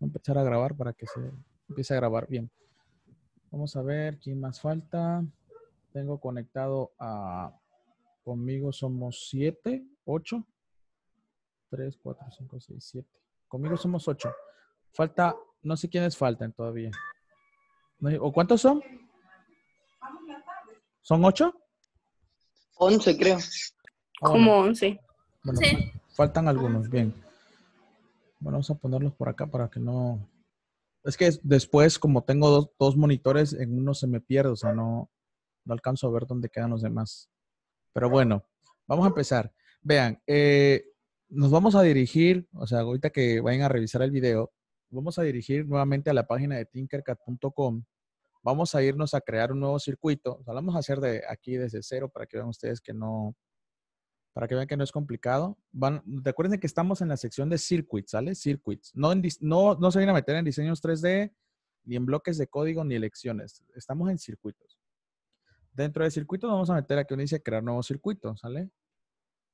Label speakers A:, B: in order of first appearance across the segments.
A: a empezar a grabar para que se empiece a grabar bien. Vamos a ver quién más falta. Tengo conectado a conmigo somos siete, ocho. Tres, cuatro, cinco, seis, siete. Conmigo somos ocho. Falta, no sé quiénes faltan todavía. ¿O cuántos son? ¿Son ocho? Once, creo. Ah, Como once. faltan algunos, bien. Bueno, vamos a ponerlos por acá para que no... Es que después, como tengo dos, monitores, en uno se me pierde, o sea, no, no alcanzo a ver dónde quedan los demás. Pero bueno, vamos a empezar. Vean, eh, nos vamos a dirigir, o sea, ahorita que vayan a revisar el video, vamos a dirigir nuevamente a la página de tinkercad.com. Vamos a irnos a crear un nuevo circuito. O sea, vamos a hacer de aquí desde cero para que vean ustedes que no, para que vean que no es complicado. recuerden que estamos en la sección de circuits, ¿sale? Circuits. No, no, se van a meter en diseños 3D, ni en bloques de código, ni elecciones. Estamos en circuitos. Dentro de circuitos vamos a meter aquí donde dice crear nuevos circuitos. ¿sale?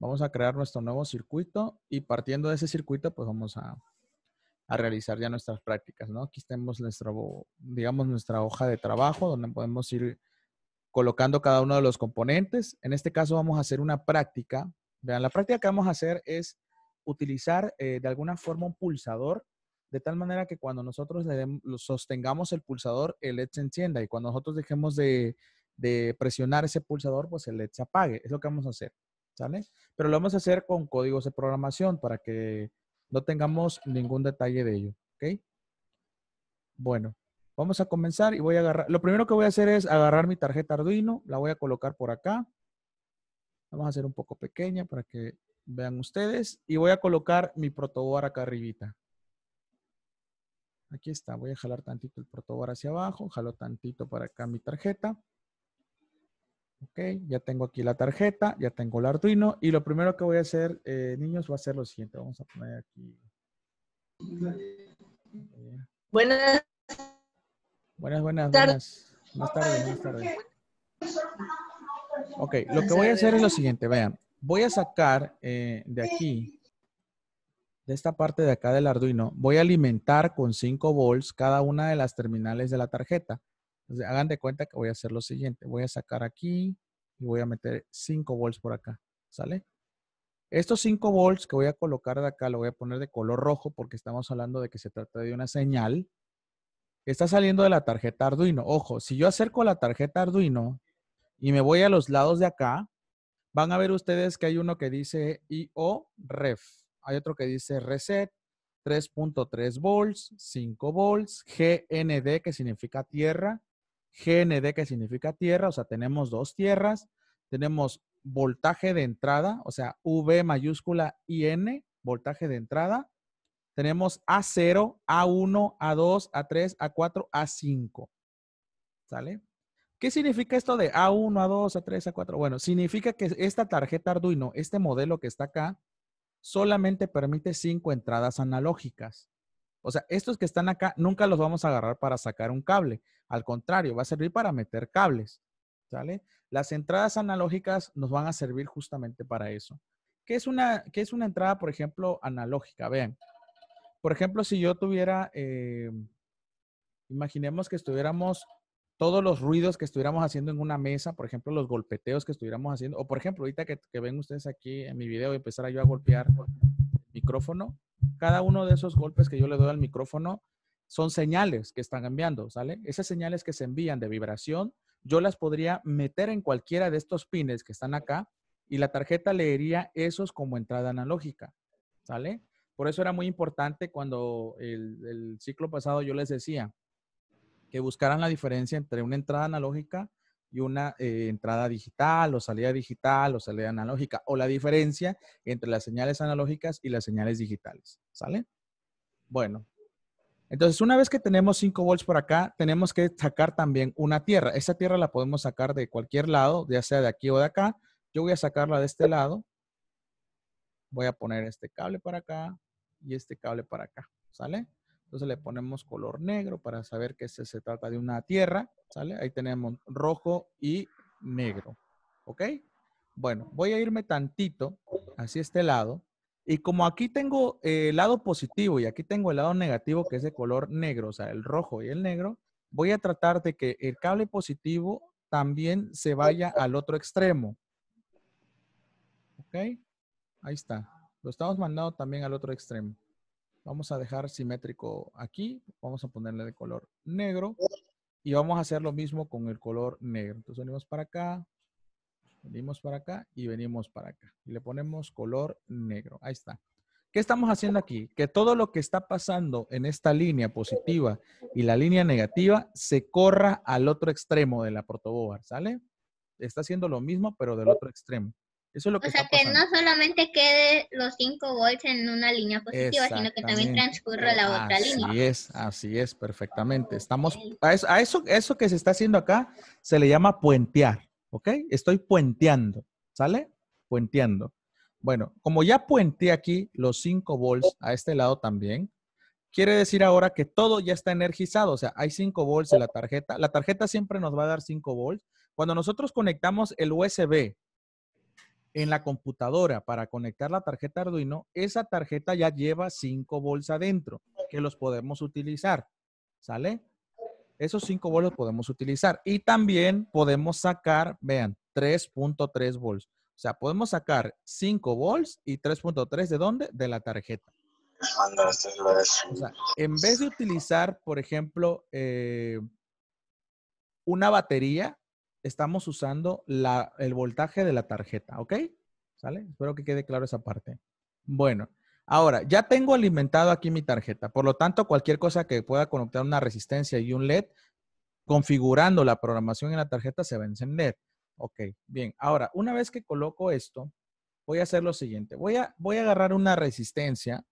A: Vamos a crear nuestro nuevo circuito y partiendo de ese circuito, pues vamos a, realizar ya nuestras prácticas, ¿no? Aquí tenemos nuestra, digamos, nuestra hoja de trabajo donde podemos ir colocando cada uno de los componentes. En este caso vamos a hacer una práctica Vean, la práctica que vamos a hacer es utilizar eh, de alguna forma un pulsador, de tal manera que cuando nosotros sostengamos el pulsador, el LED se encienda y cuando nosotros dejemos de, de presionar ese pulsador, pues el LED se apague. Es lo que vamos a hacer, ¿sale? Pero lo vamos a hacer con códigos de programación para que no tengamos ningún detalle de ello, ¿ok? Bueno, vamos a comenzar y voy a agarrar. Lo primero que voy a hacer es agarrar mi tarjeta Arduino, la voy a colocar por acá. Vamos a hacer un poco pequeña para que vean ustedes. Y voy a colocar mi protoboard acá arribita. Aquí está. Voy a jalar tantito el protoboard hacia abajo. Jalo tantito para acá mi tarjeta. Ok, ya tengo aquí la tarjeta, ya tengo el Arduino. Y lo primero que voy a hacer, eh, niños, va a ser lo siguiente. Vamos a poner aquí. Eh, buenas. Buenas, buenas, buenas. Más tarde buenas Ok, lo que voy a hacer es lo siguiente, vean. Voy a sacar eh, de aquí, de esta parte de acá del Arduino, voy a alimentar con 5 volts cada una de las terminales de la tarjeta. hagan de cuenta que voy a hacer lo siguiente. Voy a sacar aquí y voy a meter 5 volts por acá, ¿sale? Estos 5 volts que voy a colocar de acá, lo voy a poner de color rojo porque estamos hablando de que se trata de una señal. Está saliendo de la tarjeta Arduino. Ojo, si yo acerco la tarjeta Arduino, y me voy a los lados de acá, van a ver ustedes que hay uno que dice IO ref, hay otro que dice reset, 3.3 volts, 5 volts, GND que significa tierra, GND que significa tierra, o sea, tenemos dos tierras, tenemos voltaje de entrada, o sea, V mayúscula IN, voltaje de entrada, tenemos A0, A1, A2, A3, A4, A5. ¿Sale? ¿Qué significa esto de A1, A2, A3, A4? Bueno, significa que esta tarjeta Arduino, este modelo que está acá, solamente permite cinco entradas analógicas. O sea, estos que están acá nunca los vamos a agarrar para sacar un cable. Al contrario, va a servir para meter cables. ¿Sale? Las entradas analógicas nos van a servir justamente para eso. ¿Qué es una, es una entrada, por ejemplo, analógica? Vean. Por ejemplo, si yo tuviera, eh, imaginemos que estuviéramos todos los ruidos que estuviéramos haciendo en una mesa, por ejemplo, los golpeteos que estuviéramos haciendo, o por ejemplo, ahorita que, ven ustedes aquí en mi video y empezara yo a golpear el micrófono, cada uno de esos golpes que yo le doy al micrófono son señales que están enviando, ¿sale? Esas señales que se envían de vibración, yo las podría meter en cualquiera de estos pines que están acá y la tarjeta leería esos como entrada analógica, ¿sale? Por eso era muy importante cuando el ciclo pasado yo les decía, que buscaran la diferencia entre una entrada analógica y una eh, entrada digital o salida digital o salida analógica, o la diferencia entre las señales analógicas y las señales digitales. ¿Sale? Bueno, entonces, una vez que tenemos 5 volts por acá, tenemos que sacar también una tierra. Esa tierra la podemos sacar de cualquier lado, ya sea de aquí o de acá. Yo voy a sacarla de este lado. Voy a poner este cable para acá y este cable para acá. ¿Sale? Entonces le ponemos color negro para saber que este se, trata de una tierra, ¿sale? Ahí tenemos rojo y negro, ¿ok? Bueno, voy a irme tantito hacia este lado. Y como aquí tengo eh, el lado positivo y aquí tengo el lado negativo, que es de color negro, o sea, el rojo y el negro, voy a tratar de que el cable positivo también se vaya al otro extremo. ¿Ok? Ahí está. Lo estamos mandando también al otro extremo. Vamos a dejar simétrico aquí. Vamos a ponerle de color negro. Y vamos a hacer lo mismo con el color negro. Entonces venimos para acá, venimos para acá y venimos para acá. Y le ponemos color negro. Ahí está. ¿Qué estamos haciendo aquí? Que todo lo que está pasando en esta línea positiva y la línea negativa se corra al otro extremo de la protoboard, ¿sale? Está haciendo lo mismo, pero del otro extremo o sea, que no solamente quede los 5 volts en una línea positiva, sino que también transcurra la otra línea. Así es, así es, perfectamente. Estamos, a eso, eso, eso, que se está haciendo acá se le llama puentear, ¿ok? Estoy puenteando, ¿sale? Puenteando. Bueno, como ya puente aquí los 5 volts a este lado también, quiere decir ahora que todo ya está energizado, o sea, hay 5 volts en la tarjeta. La tarjeta siempre nos va a dar 5 volts. Cuando nosotros conectamos el USB en la computadora para conectar la tarjeta Arduino, esa tarjeta ya lleva 5 volts adentro, que los podemos utilizar. ¿Sale? Esos cinco volts los podemos utilizar. Y también podemos sacar, vean, 3.3 volts. O sea, podemos sacar 5 volts y 3.3 de dónde? De la tarjeta. en vez de utilizar, por ejemplo, eh, una batería, estamos usando la, el voltaje de la tarjeta, ¿ok? ¿Sale? Espero que quede claro esa parte. Bueno, ahora ya tengo alimentado aquí mi tarjeta. Por lo tanto, cualquier cosa que pueda conectar una resistencia y un LED, configurando la programación en la tarjeta, se va a encender. Ok, bien. Ahora, una vez que coloco esto, voy a hacer lo siguiente. Voy a, voy a agarrar una resistencia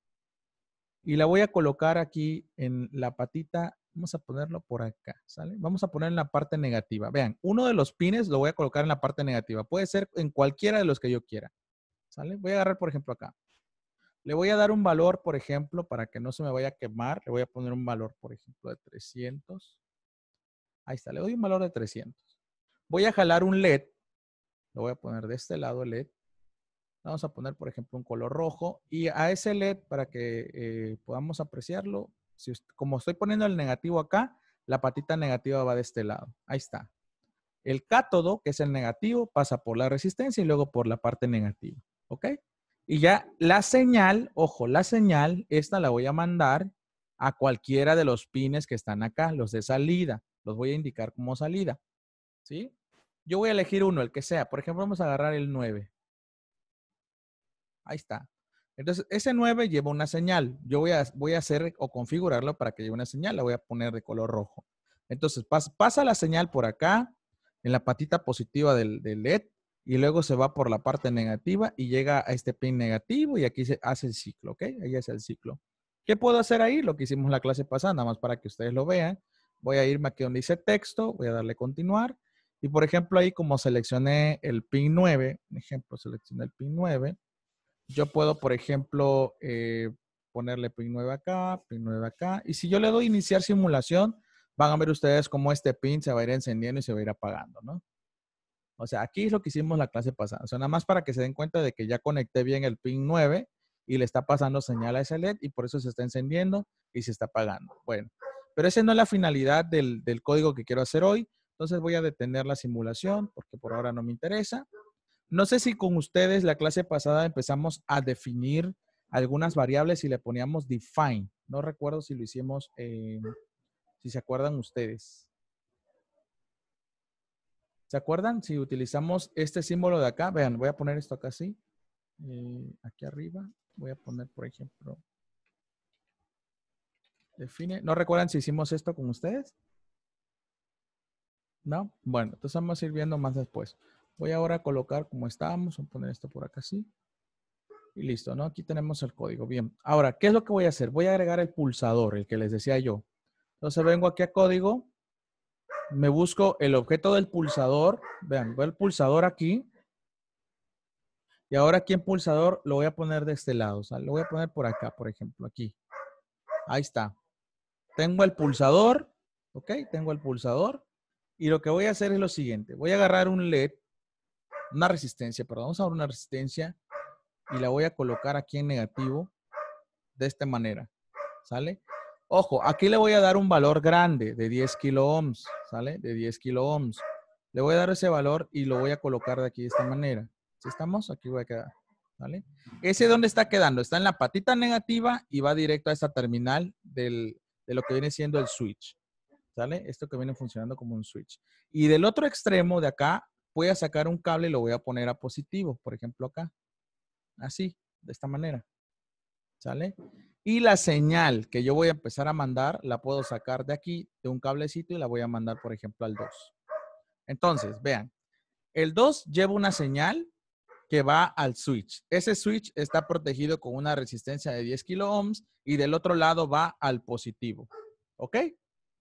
A: y la voy a colocar aquí en la patita Vamos a ponerlo por acá, ¿sale? Vamos a poner en la parte negativa. Vean, uno de los pines lo voy a colocar en la parte negativa. Puede ser en cualquiera de los que yo quiera, ¿sale? Voy a agarrar, por ejemplo, acá. Le voy a dar un valor, por ejemplo, para que no se me vaya a quemar. Le voy a poner un valor, por ejemplo, de 300. Ahí está, le doy un valor de 300. Voy a jalar un LED. Lo voy a poner de este lado LED. Vamos a poner, por ejemplo, un color rojo. Y a ese LED, para que eh, podamos apreciarlo, como estoy poniendo el negativo acá, la patita negativa va de este lado. Ahí está. El cátodo, que es el negativo, pasa por la resistencia y luego por la parte negativa. ¿Ok? Y ya la señal, ojo, la señal, esta la voy a mandar a cualquiera de los pines que están acá, los de salida. Los voy a indicar como salida. ¿Sí? Yo voy a elegir uno, el que sea. Por ejemplo, vamos a agarrar el 9. Ahí está. Entonces, ese 9 lleva una señal. Yo voy a, voy a hacer o configurarlo para que lleve una señal. La voy a poner de color rojo. Entonces, pasa la señal por acá, en la patita positiva del, LED, y luego se va por la parte negativa y llega a este pin negativo y aquí se hace el ciclo, ¿ok? Ahí es el ciclo. ¿Qué puedo hacer ahí? Lo que hicimos la clase pasada, nada más para que ustedes lo vean. Voy a irme aquí donde dice texto, voy a darle continuar. Y por ejemplo, ahí como seleccioné el pin 9, ejemplo, seleccioné el pin 9, yo puedo, por ejemplo, eh, ponerle pin 9 acá, pin 9 acá. Y si yo le doy iniciar simulación, van a ver ustedes cómo este pin se va a ir encendiendo y se va a ir apagando, ¿no? O sea, aquí es lo que hicimos la clase pasada. O sea, nada más para que se den cuenta de que ya conecté bien el pin 9 y le está pasando señal a ese LED y por eso se está encendiendo y se está apagando. Bueno, pero esa no es la finalidad del, del código que quiero hacer hoy. Entonces voy a detener la simulación porque por ahora no me interesa. No sé si con ustedes la clase pasada empezamos a definir algunas variables y le poníamos define. No recuerdo si lo hicimos, si se acuerdan ustedes. ¿Se acuerdan? Si utilizamos este símbolo de acá, vean, voy a poner esto acá así. Eh, aquí arriba voy a poner, por ejemplo, define. ¿No recuerdan si hicimos esto con ustedes? ¿No? Bueno, entonces vamos a ir viendo más después. Voy ahora a colocar como estábamos, voy a poner esto por acá sí. Y listo, ¿no? Aquí tenemos el código. Bien, ahora, ¿qué es lo que voy a hacer? Voy a agregar el pulsador, el que les decía yo. Entonces vengo aquí a código, me busco el objeto del pulsador. Vean, veo el pulsador aquí. Y ahora aquí en pulsador lo voy a poner de este lado. O sea, lo voy a poner por acá, por ejemplo, aquí. Ahí está. Tengo el pulsador. Ok, tengo el pulsador. Y lo que voy a hacer es lo siguiente. Voy a agarrar un LED una resistencia, perdón, vamos a dar una resistencia y la voy a colocar aquí en negativo de esta manera, ¿sale? Ojo, aquí le voy a dar un valor grande de 10 kilo ohms, ¿sale? De 10 kilo ohms. Le voy a dar ese valor y lo voy a colocar de aquí de esta manera. Si estamos, aquí voy a quedar, ¿vale? ¿Ese dónde está quedando? Está en la patita negativa y va directo a esta terminal del, de lo que viene siendo el switch, ¿sale? Esto que viene funcionando como un switch. Y del otro extremo de acá voy a sacar un cable y lo voy a poner a positivo, por ejemplo acá. Así, de esta manera. ¿Sale? Y la señal que yo voy a empezar a mandar, la puedo sacar de aquí, de un cablecito, y la voy a mandar, por ejemplo, al 2. Entonces, vean, el 2 lleva una señal que va al switch. Ese switch está protegido con una resistencia de 10 kilo ohms y del otro lado va al positivo. ¿Ok?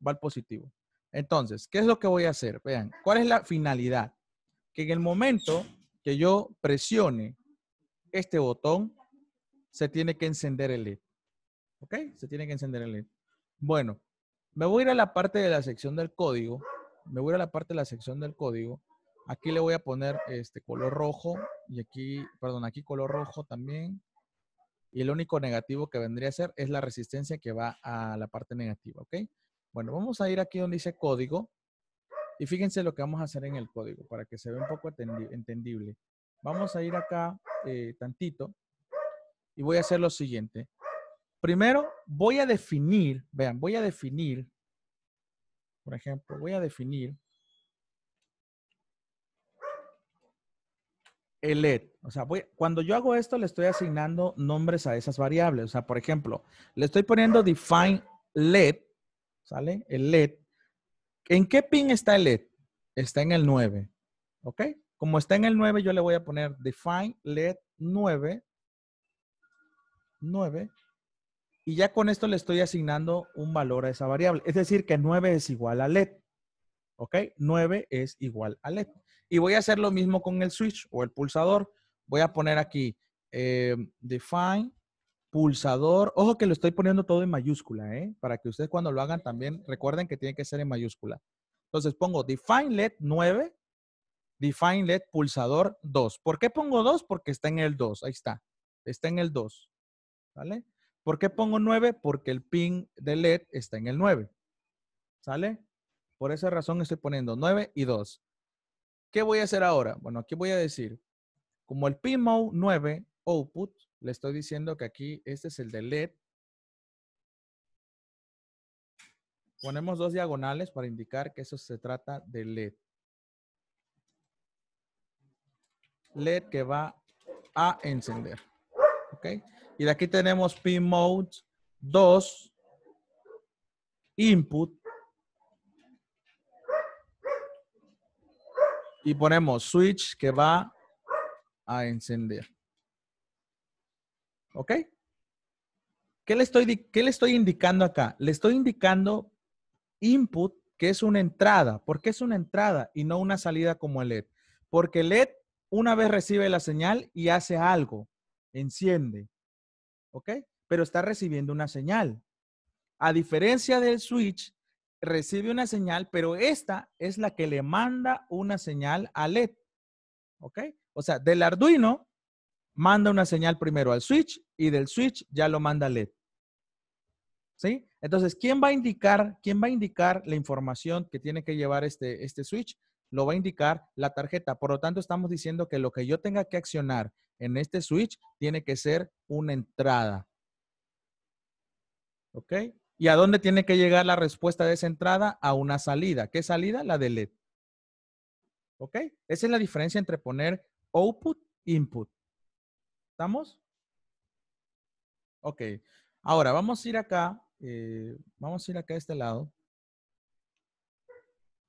A: Va al positivo. Entonces, ¿qué es lo que voy a hacer? Vean, ¿cuál es la finalidad? que en el momento que yo presione este botón, se tiene que encender el LED. ¿Ok? Se tiene que encender el LED. Bueno, me voy a ir a la parte de la sección del código. Me voy a ir a la parte de la sección del código. Aquí le voy a poner este color rojo y aquí, perdón, aquí color rojo también. Y el único negativo que vendría a ser es la resistencia que va a la parte negativa, ¿ok? Bueno, vamos a ir aquí donde dice código y fíjense lo que vamos a hacer en el código para que se vea un poco entendible. Vamos a ir acá eh, tantito y voy a hacer lo siguiente. Primero voy a definir, vean, voy a definir, por ejemplo, voy a definir el LED. O sea, cuando yo hago esto, le estoy asignando nombres a esas variables. O sea, por ejemplo, le estoy poniendo define LED, ¿sale? El LED. ¿En qué pin está el LED? Está en el 9. ¿Ok? Como está en el 9, yo le voy a poner define LED 9. 9. Y ya con esto le estoy asignando un valor a esa variable. Es decir, que 9 es igual a LED. ¿Ok? 9 es igual a LED. Y voy a hacer lo mismo con el switch o el pulsador. Voy a poner aquí eh, define pulsador. Ojo que lo estoy poniendo todo en mayúscula, ¿eh? Para que ustedes cuando lo hagan también recuerden que tiene que ser en mayúscula. Entonces pongo define LED 9, define LED pulsador 2. ¿Por qué pongo 2? Porque está en el 2. Ahí está. Está en el 2. ¿Vale? ¿Por qué pongo 9? Porque el pin de LED está en el 9. ¿Sale? Por esa razón estoy poniendo 9 y 2. ¿Qué voy a hacer ahora? Bueno, aquí voy a decir, como el pin mode 9 output, le estoy diciendo que aquí este es el de LED. Ponemos dos diagonales para indicar que eso se trata de LED. LED que va a encender. ¿Ok? Y de aquí tenemos pin mode 2, input. Y ponemos switch que va a encender. ¿ok? ¿Qué le, estoy, le estoy indicando acá? Le estoy indicando input, que es una entrada. ¿Por qué es una entrada y no una salida como el LED? Porque el LED una vez recibe la señal y hace algo, enciende, ¿ok? Pero está recibiendo una señal. A diferencia del switch, recibe una señal, pero esta es la que le manda una señal a LED, ¿ok? O sea, del Arduino manda una señal primero al switch y del switch ya lo manda LED. ¿Sí? Entonces, ¿quién va a indicar, quién va a indicar la información que tiene que llevar este, este switch? Lo va a indicar la tarjeta. Por lo tanto, estamos diciendo que lo que yo tenga que accionar en este switch tiene que ser una entrada. ¿Ok? ¿Y a dónde tiene que llegar la respuesta de esa entrada? A una salida. ¿Qué salida? La de LED. ¿Ok? Esa es la diferencia entre poner output, input. ¿Estamos? Ok. Ahora, vamos a ir acá. Eh, vamos a ir acá a este lado.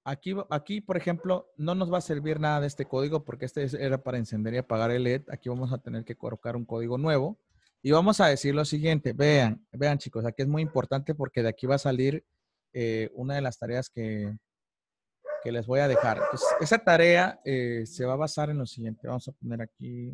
A: Aquí, aquí, por ejemplo, no nos va a servir nada de este código porque este era para encender y apagar el LED. Aquí vamos a tener que colocar un código nuevo. Y vamos a decir lo siguiente. Vean, vean chicos, aquí es muy importante porque de aquí va a salir eh, una de las tareas que, que les voy a dejar. esa tarea eh, se va a basar en lo siguiente. Vamos a poner aquí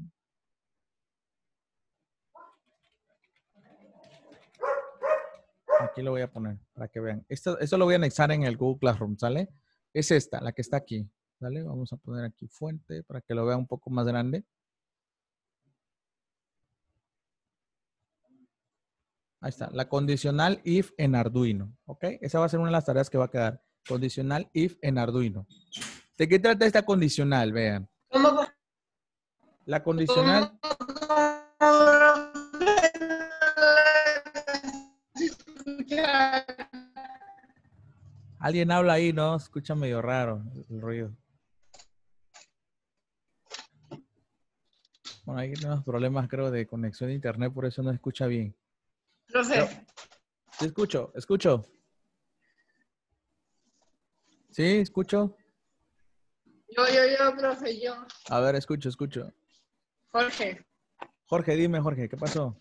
A: Aquí lo voy a poner para que vean. Esto, lo voy a anexar en el Google Classroom, ¿sale? Es esta, la que está aquí. ¿Sale? Vamos a poner aquí fuente para que lo vea un poco más grande. Ahí está, la condicional if en Arduino. ¿Ok? Esa va a ser una de las tareas que va a quedar. Condicional if en Arduino. ¿De qué trata esta condicional? Vean. La condicional Alguien habla ahí, ¿no? Escucha medio raro el ruido. Bueno, hay unos problemas, creo, de conexión a internet, por eso no escucha bien. No sé. Sí, escucho, escucho. ¿Sí? ¿Escucho? Yo, yo, yo, profe, yo. A ver, escucho, escucho. Jorge. Jorge, dime, Jorge, ¿qué pasó?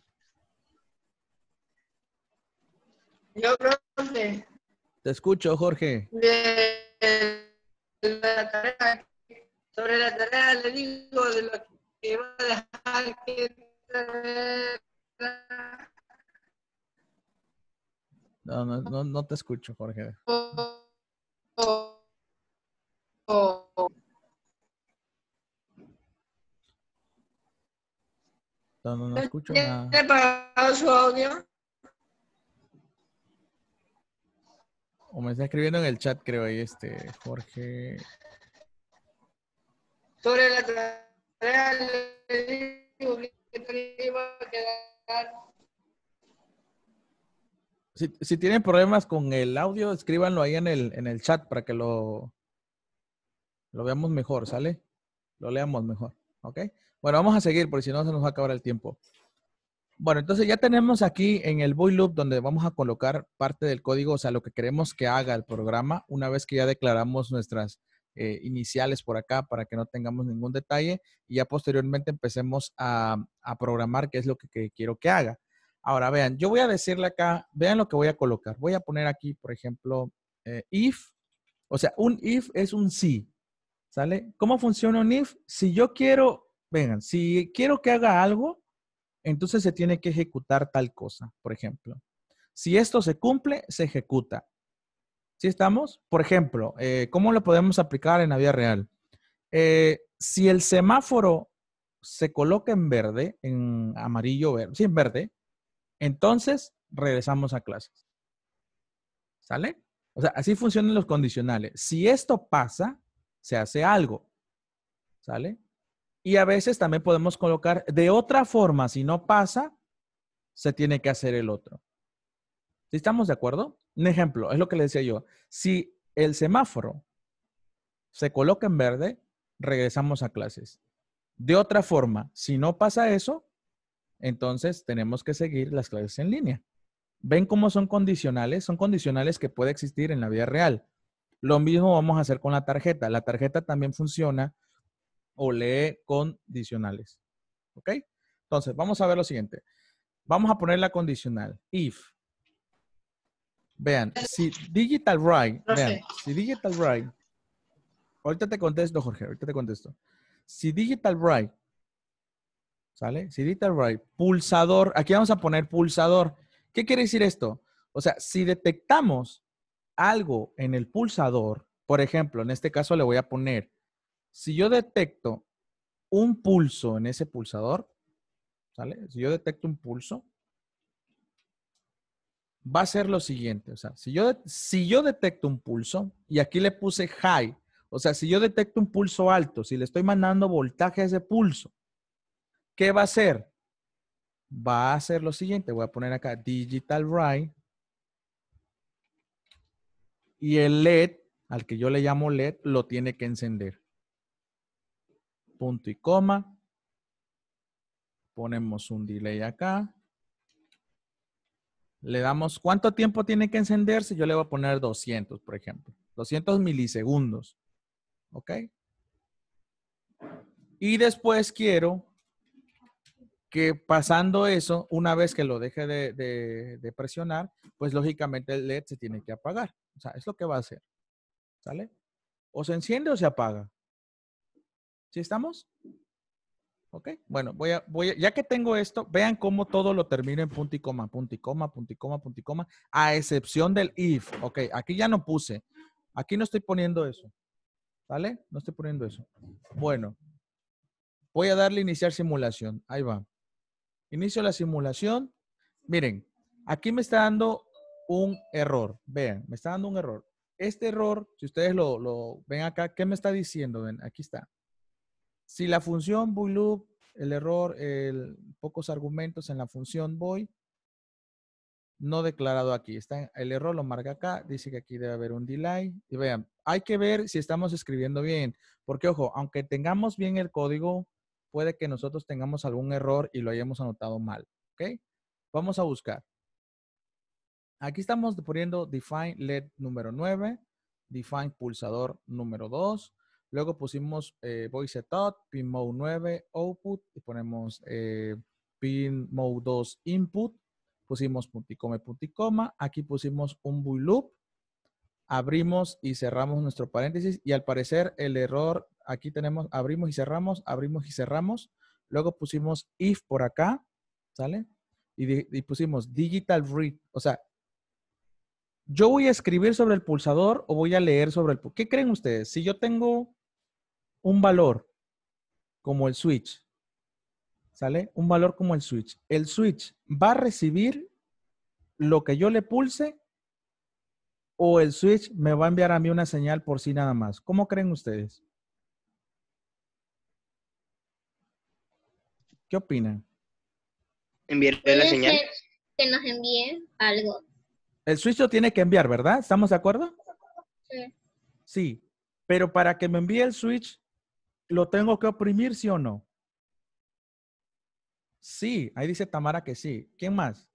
A: Yo, profe. Te escucho, Jorge. De sobre la tarea le digo de lo que va a dejar que... No, no, no, te escucho, Jorge. Oh, No, no, no escucho nada. ¿Tiene pagado su audio? O me está escribiendo en el chat, creo, ahí este, Jorge. Si, si, tienen problemas con el audio, escríbanlo ahí en el, en el chat para que lo, lo veamos mejor, ¿sale? Lo leamos mejor, ¿ok? Bueno, vamos a seguir porque si no se nos va a acabar el tiempo. Bueno, entonces ya tenemos aquí en el Boy Loop donde vamos a colocar parte del código, o sea, lo que queremos que haga el programa una vez que ya declaramos nuestras eh, iniciales por acá para que no tengamos ningún detalle y ya posteriormente empecemos a, programar qué es lo que, quiero que haga. Ahora vean, yo voy a decirle acá, vean lo que voy a colocar. Voy a poner aquí, por ejemplo, eh, if, o sea, un if es un si, ¿sale? ¿Cómo funciona un if? Si yo quiero, vengan, si quiero que haga algo, entonces se tiene que ejecutar tal cosa, por ejemplo. Si esto se cumple, se ejecuta. ¿Sí estamos? Por ejemplo, eh, ¿cómo lo podemos aplicar en la vida real? Eh, si el semáforo se coloca en verde, en amarillo, verde, sí, en verde, entonces regresamos a clases. ¿Sale? O sea, así funcionan los condicionales. Si esto pasa, se hace algo. ¿Sale? Y a veces también podemos colocar de otra forma, si no pasa, se tiene que hacer el otro. ¿Sí ¿Estamos de acuerdo? Un ejemplo, es lo que le decía yo. Si el semáforo se coloca en verde, regresamos a clases. De otra forma, si no pasa eso, entonces tenemos que seguir las clases en línea. ¿Ven cómo son condicionales? Son condicionales que puede existir en la vida real. Lo mismo vamos a hacer con la tarjeta. La tarjeta también funciona o lee condicionales. ¿Ok? Entonces, vamos a ver lo siguiente. Vamos a poner la condicional. If. Vean, si digital right, vean, si digital right, ahorita te contesto, Jorge, ahorita te contesto. Si digital right, ¿sale? Si digital right, pulsador, aquí vamos a poner pulsador. ¿Qué quiere decir esto? O sea, si detectamos algo en el pulsador, por ejemplo, en este caso le voy a poner si yo detecto un pulso en ese pulsador, ¿sale? Si yo detecto un pulso, va a ser lo siguiente. O sea, si yo, si yo detecto un pulso, y aquí le puse high, o sea, si yo detecto un pulso alto, si le estoy mandando voltaje a ese pulso, ¿qué va a hacer? Va a hacer lo siguiente. Voy a poner acá digital write. Y el LED, al que yo le llamo LED, lo tiene que encender punto y coma. Ponemos un delay acá. Le damos, ¿cuánto tiempo tiene que encenderse? Yo le voy a poner 200, por ejemplo. 200 milisegundos. ¿Ok? Y después quiero que pasando eso, una vez que lo deje de, presionar, pues lógicamente el LED se tiene que apagar. O sea, es lo que va a hacer. ¿Sale? O se enciende o se apaga. ¿Sí estamos? Ok, bueno, voy a, voy a, ya que tengo esto, vean cómo todo lo termino en punto y coma, punto y coma, punto y coma, punto y coma, a excepción del if. Ok, aquí ya no puse. Aquí no estoy poniendo eso. ¿Vale? No estoy poniendo eso. Bueno, voy a darle iniciar simulación. Ahí va. Inicio la simulación. Miren, aquí me está dando un error. Vean, me está dando un error. Este error, si ustedes lo, lo ven acá, ¿qué me está diciendo? Ven, aquí está. Si la función boy loop, el error, el, pocos argumentos en la función boy, no declarado aquí. Está, el error lo marca acá, dice que aquí debe haber un delay. Y vean, hay que ver si estamos escribiendo bien. Porque, ojo, aunque tengamos bien el código, puede que nosotros tengamos algún error y lo hayamos anotado mal. ¿Ok? Vamos a buscar. Aquí estamos poniendo define LED número 9, define pulsador número 2, Luego pusimos eh, voice pin mode 9 output y ponemos eh, pin mode 2 input. Pusimos punticoma y punticoma. Aquí pusimos un bool loop. Abrimos y cerramos nuestro paréntesis y al parecer el error, aquí tenemos abrimos y cerramos, abrimos y cerramos. Luego pusimos if por acá, ¿sale? Y, y pusimos digital read, o sea, ¿Yo voy a escribir sobre el pulsador o voy a leer sobre el ¿Qué creen ustedes? Si yo tengo un valor como el switch, ¿sale? Un valor como el switch. ¿El switch va a recibir lo que yo le pulse o el switch me va a enviar a mí una señal por sí nada más? ¿Cómo creen ustedes? ¿Qué opinan? Enviaré la señal. Que nos envíe algo. El Switch lo tiene que enviar, ¿verdad? ¿Estamos de acuerdo? Sí. Sí, pero para que me envíe el Switch, ¿lo tengo que oprimir, sí o no? Sí, ahí dice Tamara que sí. ¿Quién más?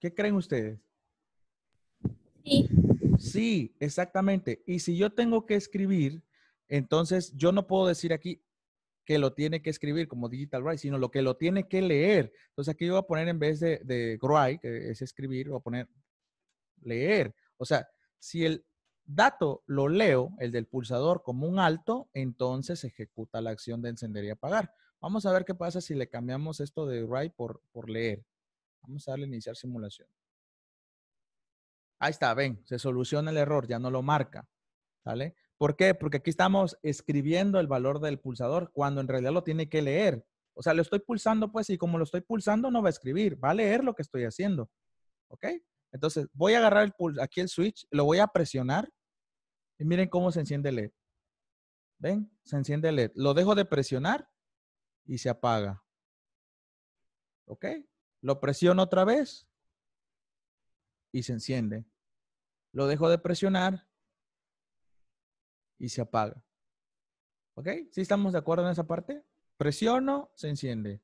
A: ¿Qué creen ustedes? Sí. Sí, exactamente. Y si yo tengo que escribir, entonces yo no puedo decir aquí, que lo tiene que escribir como digital write, sino lo que lo tiene que leer. Entonces aquí yo voy a poner en vez de, de write, que es escribir, voy a poner leer. O sea, si el dato lo leo, el del pulsador, como un alto, entonces ejecuta la acción de encender y apagar. Vamos a ver qué pasa si le cambiamos esto de write por, leer. Vamos a darle iniciar simulación. Ahí está, ven, se soluciona el error, ya no lo marca. ¿Sale? ¿Por qué? Porque aquí estamos escribiendo el valor del pulsador cuando en realidad lo tiene que leer. O sea, lo estoy pulsando, pues, y como lo estoy pulsando, no va a escribir, va a leer lo que estoy haciendo. ¿Ok? Entonces, voy a agarrar el aquí el switch, lo voy a presionar y miren cómo se enciende el LED. ¿Ven? Se enciende el LED. Lo dejo de presionar y se apaga. ¿Ok? Lo presiono otra vez y se enciende. Lo dejo de presionar y se apaga. ¿Ok? ¿Sí estamos de acuerdo en esa parte? Presiono, se enciende.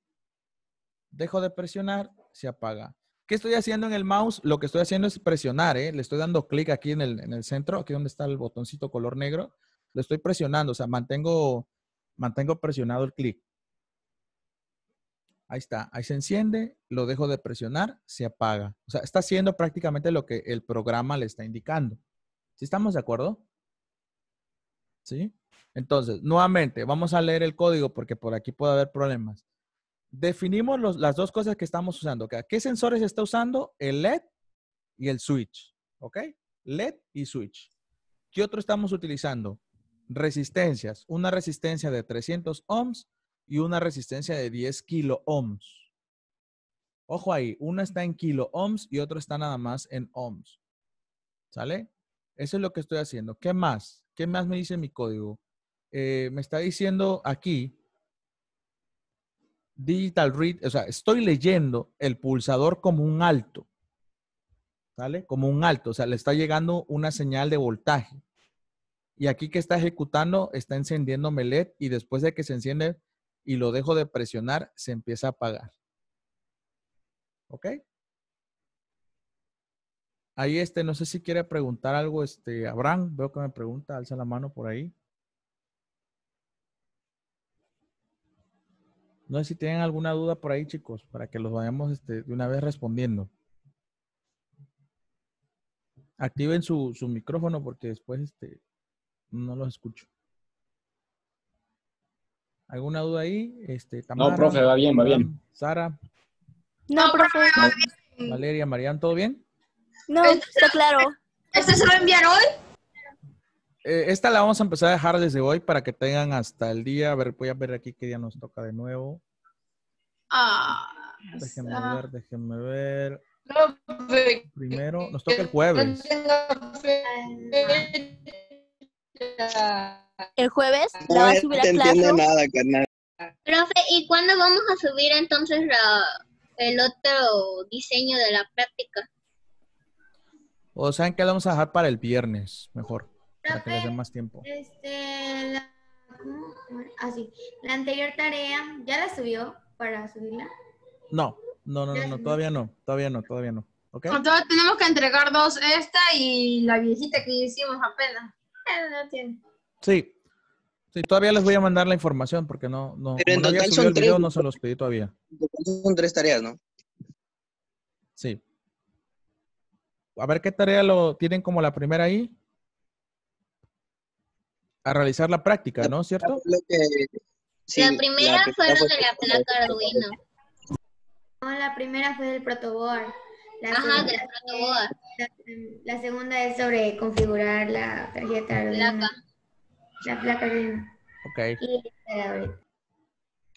A: Dejo de presionar, se apaga. ¿Qué estoy haciendo en el mouse? Lo que estoy haciendo es presionar, ¿eh? Le estoy dando clic aquí en el, centro, aquí donde está el botoncito color negro. Lo estoy presionando, o sea, mantengo, mantengo presionado el clic. Ahí está, ahí se enciende, lo dejo de presionar, se apaga. O sea, está haciendo prácticamente lo que el programa le está indicando. ¿Sí estamos de acuerdo? ¿Sí? Entonces, nuevamente, vamos a leer el código porque por aquí puede haber problemas. Definimos las dos cosas que estamos usando. ¿Qué sensores está usando? El LED y el switch. ¿Ok? LED y switch. ¿Qué otro estamos utilizando? Resistencias. Una resistencia de 300 ohms y una resistencia de 10 kilo ohms. Ojo ahí, una está en kilo ohms y otra está nada más en ohms. ¿Sale? Eso es lo que estoy haciendo. ¿Qué más? ¿Qué más me dice mi código? Eh, me está diciendo aquí, digital read, o sea, estoy leyendo el pulsador como un alto, ¿Sale? Como un alto, o sea, le está llegando una señal de voltaje. Y aquí que está ejecutando, está encendiéndome LED y después de que se enciende y lo dejo de presionar, se empieza a apagar. ¿Ok? Ahí, este, no sé si quiere preguntar algo, este, Abraham, veo que me pregunta, alza la mano por ahí. No sé si tienen alguna duda por ahí, chicos, para que los vayamos este, de una vez respondiendo. Activen su, su micrófono porque después este, no los escucho. ¿Alguna duda ahí? Este, Tamara, no, profe, va bien, va bien. Sara. No, profe, va bien. Valeria, Marian, ¿todo bien? No, este está claro. ¿Este se a enviar hoy? Eh, esta la vamos a empezar a dejar desde hoy para que tengan hasta el día. A ver, voy a ver aquí qué día nos toca de nuevo. Ah, déjenme ver, déjenme ver. Primero, nos toca el jueves. ¿El jueves? ¿La va a subir no clase. no entiendo nada, carnal. Profe, ¿y cuándo vamos a subir entonces el otro diseño de la práctica? O saben que la vamos a dejar para el viernes, mejor. Para que les dé más tiempo. Este, la, ¿cómo? Ah, La anterior tarea, ¿ya la subió para subirla? No, no, no, no, todavía no, todavía no, todavía no. ¿Okay? Todavía tenemos que entregar dos, esta y la viejita que hicimos apenas. Ah, no tiene. Sí. Sí, todavía les voy a mandar la información porque no, no, Pero en total el video, no se los pedí todavía. Son tres tareas, ¿no? Sí a ver qué tarea lo tienen como la primera ahí. A realizar la práctica, ¿no? ¿Cierto? La, primera fue la de la placa Arduino. No, la primera fue del protoboard. La Ajá, del protoboard. La, segunda es sobre configurar la tarjeta Arduino. Placa. La placa Arduino. Ok. la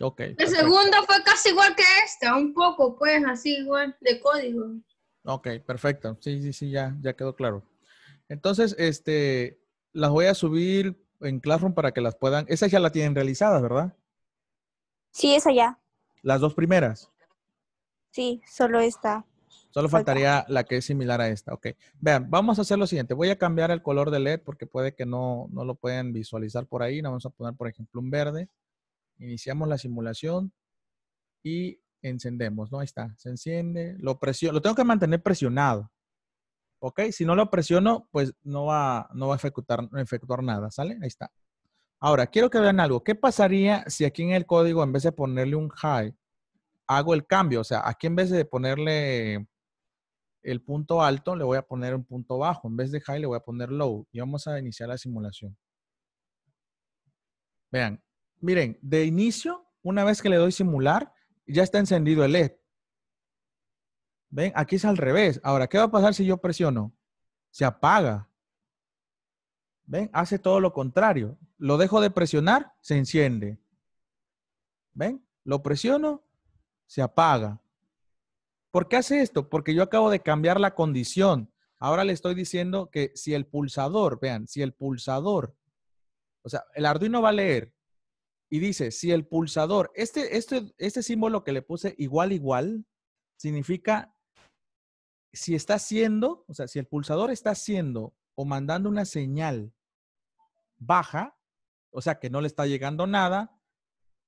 A: Okay, la segunda fue casi igual que esta, un poco, pues, así igual, de código. Ok, perfecto. Sí, sí, sí, ya, ya quedó claro. Entonces, este, las voy a subir en Classroom para que las puedan. Esa ya la tienen realizadas, ¿verdad? Sí, esa ya. Las dos primeras. Sí, solo esta. Solo faltaría la que es similar a esta. Ok. Vean, vamos a hacer lo siguiente. Voy a cambiar el color de LED porque puede que no, no lo puedan visualizar por ahí. Vamos a poner, por ejemplo, un verde. Iniciamos la simulación y encendemos, ¿no? Ahí está, se enciende, lo presiono, lo tengo que mantener presionado. ¿Ok? Si no lo presiono, pues no va, no va a ejecutar, no efectuar nada, ¿sale? Ahí está. Ahora, quiero que vean algo. ¿Qué pasaría si aquí en el código, en vez de ponerle un high, hago el cambio? O sea, aquí en vez de ponerle el punto alto, le voy a poner un punto bajo. En vez de high, le voy a poner low. Y vamos a iniciar la simulación. Vean, miren, de inicio, una vez que le doy simular, ya está encendido el LED. ¿Ven? Aquí es al revés. Ahora, ¿qué va a pasar si yo presiono? Se apaga. ¿Ven? Hace todo lo contrario. Lo dejo de presionar, se enciende. ¿Ven? Lo presiono, se apaga. ¿Por qué hace esto? Porque yo acabo de cambiar la condición. Ahora le estoy diciendo que si el pulsador, vean, si el pulsador, o sea, el Arduino va a leer y dice, si el pulsador, este, este, este símbolo que le puse igual, igual, significa si está haciendo, o sea, si el pulsador está haciendo o mandando una señal baja, o sea, que no le está llegando nada,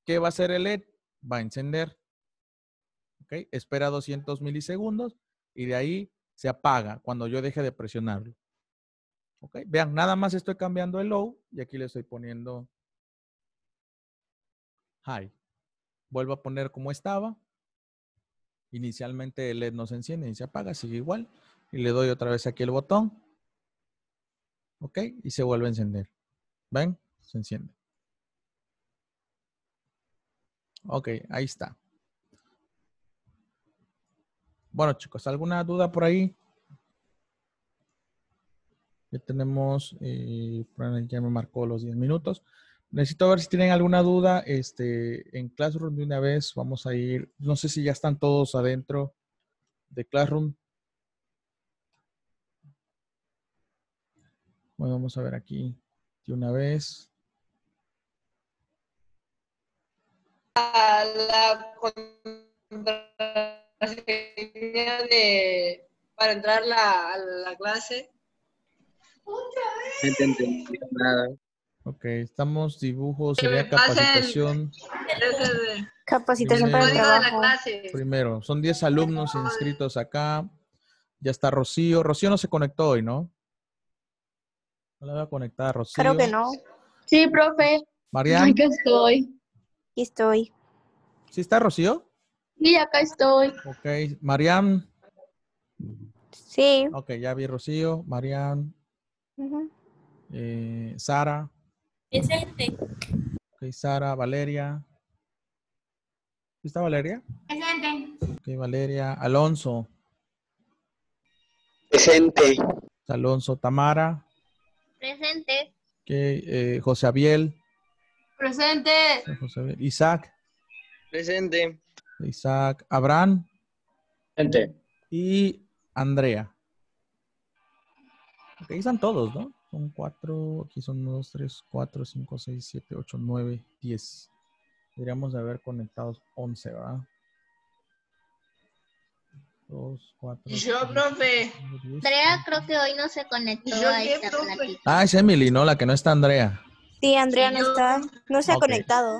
A: ¿qué va a hacer el LED? Va a encender. ¿Ok? Espera 200 milisegundos y de ahí se apaga cuando yo deje de presionarlo. ¿Ok? Vean, nada más estoy cambiando el low y aquí le estoy poniendo Hi, Vuelvo a poner como estaba. Inicialmente el LED no se enciende y se apaga, sigue igual. Y le doy otra vez aquí el botón. ¿Ok? Y se vuelve a encender. ¿Ven? Se enciende. Ok, ahí está. Bueno, chicos, ¿alguna duda por ahí? Ya tenemos, eh, ya me marcó los 10 minutos necesito ver si tienen alguna duda. Este, en Classroom de una vez vamos a ir. No sé si ya están todos adentro de Classroom. Bueno, vamos a ver aquí de una vez. la contraseña de para entrar la, a la clase. No nada. Ok, estamos dibujos, sería capacitación. Capacitación primero, para el trabajo. Primero, son 10 alumnos inscritos acá. Ya está Rocío. Rocío no se conectó hoy, ¿no? No la voy a conectar, Rocío. Creo que no. Sí, profe. Mariana. Aquí estoy. Aquí estoy. ¿Sí está Rocío? Sí, acá estoy. Ok, Marian. Sí. Ok, ya vi Rocío, Marian, eh, Sara. Presente. Ok, Sara, Valeria. ¿Está Valeria? Presente. Ok, Valeria. Alonso. Presente. Alonso, Tamara. Presente. Ok, eh, José Abiel. Presente. José Isaac. Presente. Isaac, Abraham. Presente. Y Andrea. Ok, están todos, ¿no? con 4, aquí son 2, 3, 4, 5, 6, 7, 8, 9, 10. Deberíamos haber conectados 11, ¿verdad? 2, 4. Yo, profe. Andrea creo que hoy no se conectó a esta profe. Ah, es Emily, ¿no? La que no está Andrea. Sí, Andrea no está, no se ha conectado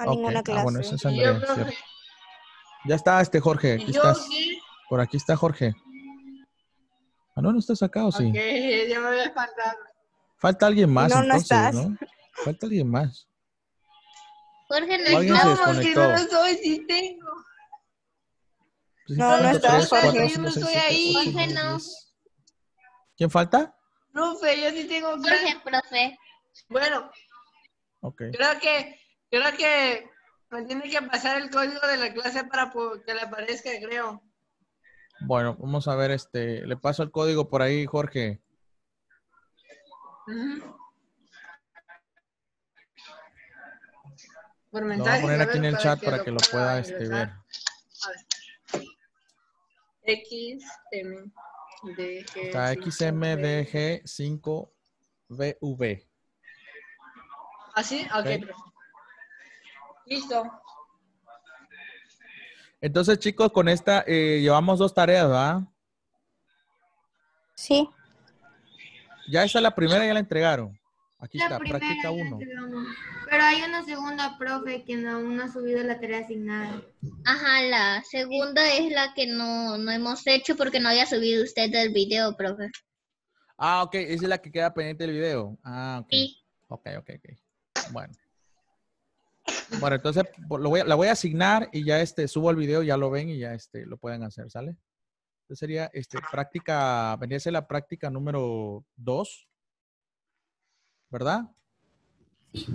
A: a ninguna clase. Ah, bueno, esa es Andrea, yo, ya está este Jorge, aquí estás. Por aquí está Jorge. Ah, no, no estás acá, ¿o sí? Okay, ya me había Falta alguien más. entonces, no estás. Falta alguien más. Jorge, no estamos, que no soy, sí tengo. Pues no, no estás, Jorge. Yo no estoy ahí. no. ¿Quién falta? Profe, yo sí tengo Jorge, profe. Bueno. Creo que, creo que me tiene que pasar el código de la clase para que le aparezca, creo. Bueno, vamos a ver, este, le paso el código por ahí, Jorge. Por voy a poner aquí en el chat para que lo pueda este, ver. A ver. XMDG. XMDG5VV. ¿Así? ¿Ah, ok, Listo. Entonces, chicos, con esta eh, llevamos dos tareas, ¿va? Sí. Ya esa es la primera, ya la entregaron.
B: Aquí está, práctica uno.
A: Pero hay una segunda, profe, que no, aún no ha subido la tarea asignada. Ajá, la segunda es la que no, hemos hecho porque no había subido usted el video, profe. Ah, ok, esa es la que queda pendiente del video. Ah, ok. Sí. Ok, ok, ok. Bueno. Bueno, entonces la voy a asignar y ya este, subo el video, ya lo ven y ya este, lo pueden hacer, ¿sale? sería este, práctica, vendría a ser la práctica número 2, ¿verdad? Sí,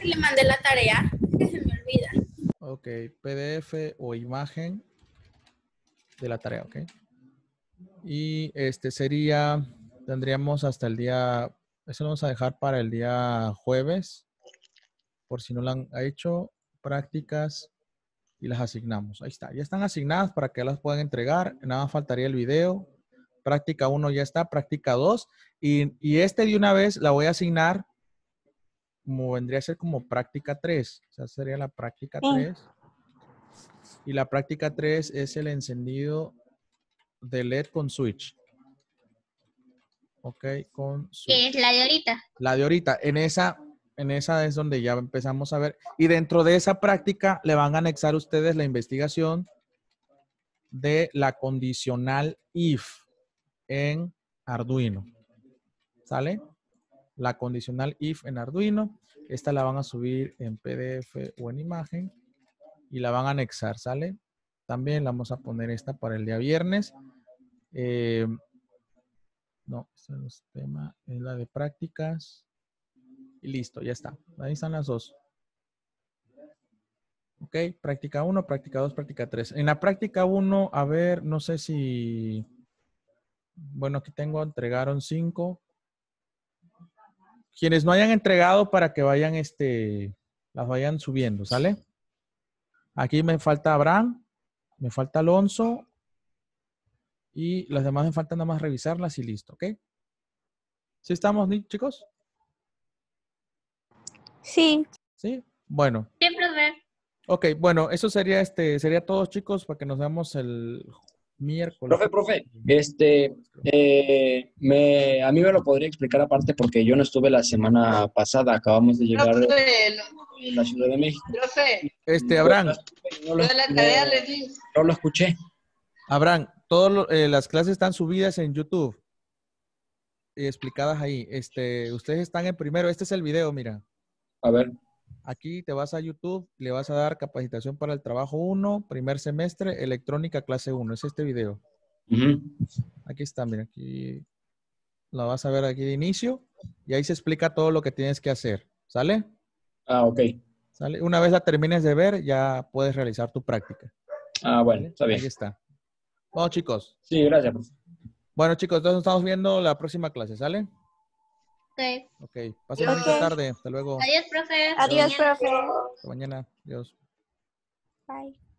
A: si le mandé la tarea, que se me olvida. Ok, PDF o imagen de la tarea, ok. Y este sería, tendríamos hasta el día, eso lo vamos a dejar para el día jueves, por si no lo han hecho, prácticas y las asignamos. Ahí está, ya están asignadas para que las puedan entregar. Nada más faltaría el video. Práctica 1 ya está, práctica 2. Y, este de una vez la voy a asignar como vendría a ser como práctica 3. O sea, sería la práctica 3. Y la práctica 3 es el encendido de LED con switch. Ok, con switch. ¿Qué es la de ahorita? La de ahorita. En esa en esa es donde ya empezamos a ver. Y dentro de esa práctica le van a anexar ustedes la investigación de la condicional if en Arduino. ¿Sale? La condicional if en Arduino. Esta la van a subir en PDF o en imagen y la van a anexar, ¿sale? También la vamos a poner esta para el día viernes. Eh, no, este es tema, es la de prácticas. Y listo, ya está. Ahí están las dos. Ok, práctica 1, práctica 2, práctica 3. En la práctica 1, a ver, no sé si... Bueno, aquí tengo, entregaron 5. Quienes no hayan entregado para que vayan, este, las vayan subiendo, ¿sale? Aquí me falta Abraham, me falta Alonso y las demás me faltan nada más revisarlas y listo, ¿ok? ¿Sí estamos, chicos? Sí. Sí, bueno. Siempre Ok, bueno, eso sería este, sería todo, chicos, para que nos veamos el miércoles. Profe, profe, este, eh, me, a mí me lo podría explicar aparte porque yo no estuve la semana pasada, acabamos de llegar la Ciudad de México. Profe, este, Abraham, no, lo, escuché. Abraham, todas eh, las clases están subidas en YouTube, y explicadas ahí. Este, ustedes están en primero, este es el video, mira. A ver. Aquí te vas a YouTube, le vas a dar capacitación para el trabajo 1, primer semestre, electrónica clase 1. Es este video. Aquí está, mira, aquí la vas a ver aquí de inicio y ahí se explica todo lo que tienes que hacer. ¿Sale? Ah, ok. ¿Sale? Una vez la termines de ver, ya puedes realizar tu práctica.
B: Ah, bueno, está bien. Ahí
A: está. Bueno, chicos. Sí, gracias. Bueno, chicos, entonces nos estamos viendo la próxima clase, ¿sale? Ok. pasen una bonita tarde. Hasta luego. Adiós, profe. Adiós, Adiós profe. Hasta mañana. Adiós. Bye.